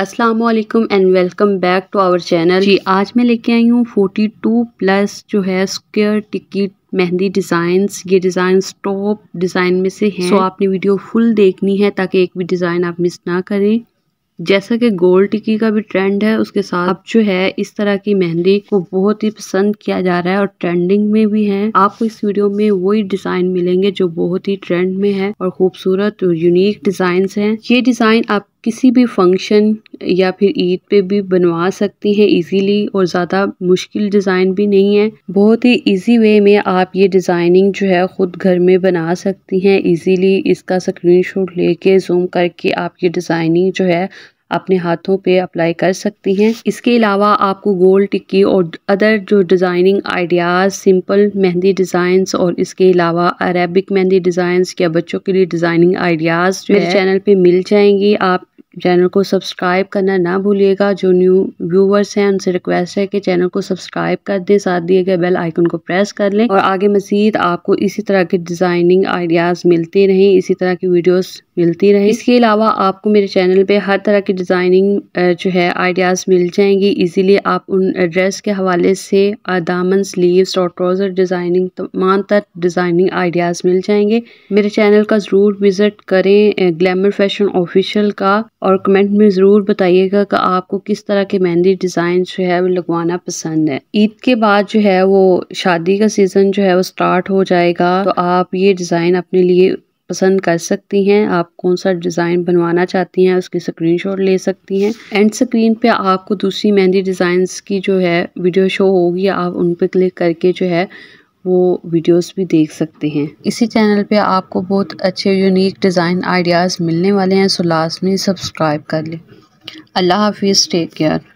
अस्सलाम वालेकुम and welcome back to our channel जी आज मैं लेके आई हूँ 42 प्लस जो है स्क्वायर टिकट मेहंदी डिज़ाइंस ये डिज़ाइंस टॉप डिज़ाइन में से हैं सो so, आपने वीडियो फुल देखनी है ताकि एक भी डिज़ाइन आप मिस ना करें जैसा कि गोल्ड टिक्की का भी ट्रेंड है उसके साथ अब जो है इस तरह की मेहंदी को बहुत ही पसंद किया जा रहा है और ट्रेंडिंग में भी है आपको इस वीडियो में वही डिजाइन मिलेंगे जो बहुत ही ट्रेंड में है और खूबसूरत और यूनिक डिजाइन हैं ये डिजाइन आप किसी भी फंक्शन या फिर ईद पे भी बनवा सकती हैं इजीली और ज़्यादा मुश्किल डिज़ाइन भी नहीं है बहुत ही इजी वे में आप ये डिज़ाइनिंग जो है ख़ुद घर में बना सकती हैं इजीली इसका स्क्रीनशॉट लेके जूम करके आप ये डिज़ाइनिंग जो है अपने हाथों पे अप्लाई कर सकती हैं इसके अलावा आपको गोल टिक्की और अदर जो designing ideas simple mehndi designs और इसके अलावा अरेबिक मेहंदी डिज़ाइंस या बच्चों के लिए डिज़ाइनिंग आइडियाज़ मेरे चैनल पे मिल जाएंगी आप चैनल को सब्सक्राइब करना ना भूलिएगा जो न्यू व्यूवर्स हैं उनसे रिक्वेस्ट है कि चैनल को सब्सक्राइब कर दें साथ दिए गए बेल आइकन को प्रेस कर लें और आगे मज़ीद आपको इसी तरह के डिज़ाइनिंग आइडियाज़ मिलते रहें इसी तरह की वीडियोस मिलती रहे इसके अलावा आपको मेरे चैनल पे हर तरह की डिज़ाइनिंग जो है आइडियाज़ मिल जाएंगी इजीली आप उन ड्रेस के हवाले से दामन स्लीव्स और ट्राउज़र डिज़ाइनिंग तमाम तर डिज़ाइनिंग आइडियाज़ मिल जाएंगे मेरे चैनल का ज़रूर विज़िट करें ग्लैमर फैशन ऑफिशियल का और कमेंट में ज़रूर बताइएगा कि आपको किस तरह के मेहंदी डिज़ाइन जो है वो लगवाना पसंद है ईद के बाद जो है वो शादी का सीज़न जो है वो स्टार्ट हो जाएगा तो आप ये डिज़ाइन अपने लिए पसंद कर सकती हैं आप कौन सा डिज़ाइन बनवाना चाहती हैं उसकी स्क्रीनशॉट ले सकती हैं एंड स्क्रीन पे आपको दूसरी मेहंदी डिज़ाइंस की जो है वीडियो शो होगी आप उन पर क्लिक करके जो है वो वीडियोस भी देख सकते हैं इसी चैनल पे आपको बहुत अच्छे यूनिक डिज़ाइन आइडियाज़ मिलने वाले हैं सो लास्ट में सब्सक्राइब कर लें अल्लाह हाफिज़ टेक केयर